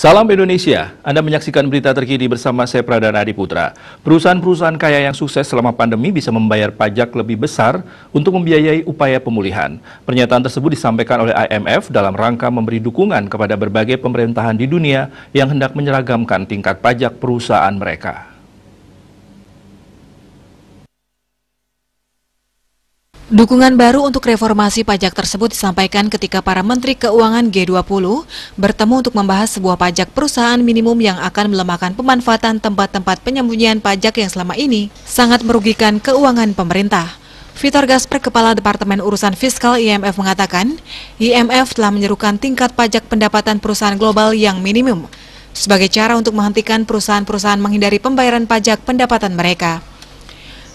Salam Indonesia, Anda menyaksikan berita terkini bersama saya Pradana Adi Putra. Perusahaan-perusahaan kaya yang sukses selama pandemi bisa membayar pajak lebih besar untuk membiayai upaya pemulihan. Pernyataan tersebut disampaikan oleh IMF dalam rangka memberi dukungan kepada berbagai pemerintahan di dunia yang hendak menyeragamkan tingkat pajak perusahaan mereka. Dukungan baru untuk reformasi pajak tersebut disampaikan ketika para menteri keuangan G20 bertemu untuk membahas sebuah pajak perusahaan minimum yang akan melemahkan pemanfaatan tempat-tempat penyembunyian pajak yang selama ini sangat merugikan keuangan pemerintah. Vitor Gasper, Kepala Departemen Urusan Fiskal IMF mengatakan, IMF telah menyerukan tingkat pajak pendapatan perusahaan global yang minimum sebagai cara untuk menghentikan perusahaan-perusahaan menghindari pembayaran pajak pendapatan mereka.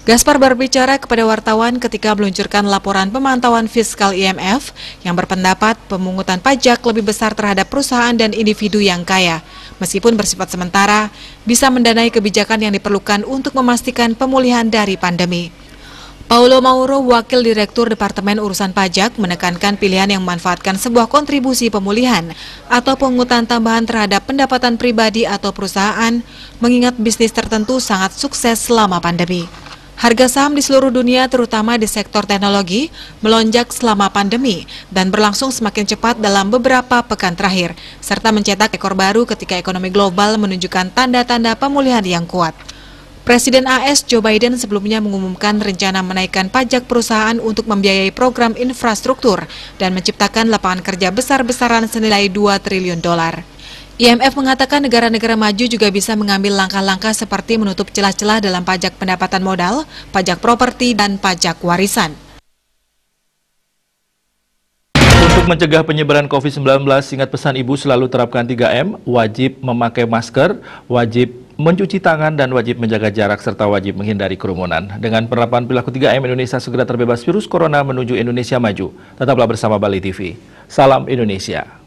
Gaspar berbicara kepada wartawan ketika meluncurkan laporan pemantauan fiskal IMF yang berpendapat pemungutan pajak lebih besar terhadap perusahaan dan individu yang kaya. Meskipun bersifat sementara, bisa mendanai kebijakan yang diperlukan untuk memastikan pemulihan dari pandemi. Paulo Mauro, Wakil Direktur Departemen Urusan Pajak, menekankan pilihan yang memanfaatkan sebuah kontribusi pemulihan atau pungutan tambahan terhadap pendapatan pribadi atau perusahaan, mengingat bisnis tertentu sangat sukses selama pandemi. Harga saham di seluruh dunia, terutama di sektor teknologi, melonjak selama pandemi dan berlangsung semakin cepat dalam beberapa pekan terakhir, serta mencetak ekor baru ketika ekonomi global menunjukkan tanda-tanda pemulihan yang kuat. Presiden AS Joe Biden sebelumnya mengumumkan rencana menaikkan pajak perusahaan untuk membiayai program infrastruktur dan menciptakan lapangan kerja besar-besaran senilai 2 triliun dolar. IMF mengatakan negara-negara maju juga bisa mengambil langkah-langkah seperti menutup celah-celah dalam pajak pendapatan modal, pajak properti, dan pajak warisan. Untuk mencegah penyebaran COVID-19, ingat pesan Ibu selalu terapkan 3M, wajib memakai masker, wajib mencuci tangan, dan wajib menjaga jarak serta wajib menghindari kerumunan. Dengan penerapan perilaku 3M, Indonesia segera terbebas virus corona menuju Indonesia maju. Tetaplah bersama Bali TV. Salam Indonesia.